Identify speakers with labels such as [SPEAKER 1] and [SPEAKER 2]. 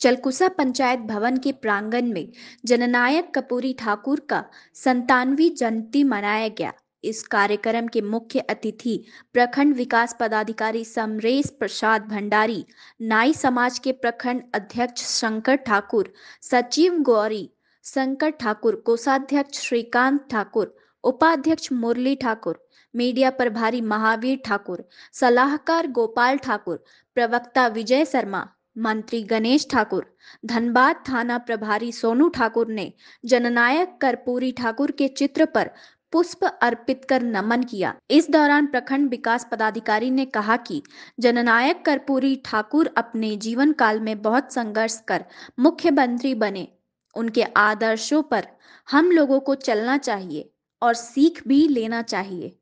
[SPEAKER 1] चलकुसा पंचायत भवन के प्रांगण में जननायक कपूरी ठाकुर का संतानवी जयंती मनाया गया इस कार्यक्रम के मुख्य अतिथि प्रखंड विकास पदाधिकारी समरेश प्रसाद भंडारी नाई समाज के प्रखंड अध्यक्ष शंकर ठाकुर सचिव गौरी शंकर ठाकुर कोषाध्यक्ष श्रीकांत ठाकुर उपाध्यक्ष मुरली ठाकुर मीडिया प्रभारी महावीर ठाकुर सलाहकार गोपाल ठाकुर प्रवक्ता विजय शर्मा मंत्री गणेश ठाकुर धनबाद थाना प्रभारी सोनू ठाकुर ने जननायक कर्पूरी ठाकुर के चित्र पर पुष्प अर्पित कर नमन किया इस दौरान प्रखंड विकास पदाधिकारी ने कहा कि जननायक कर्पूरी ठाकुर अपने जीवन काल में बहुत संघर्ष कर मुख्यमंत्री बने उनके आदर्शों पर हम लोगों को चलना चाहिए और सीख भी लेना चाहिए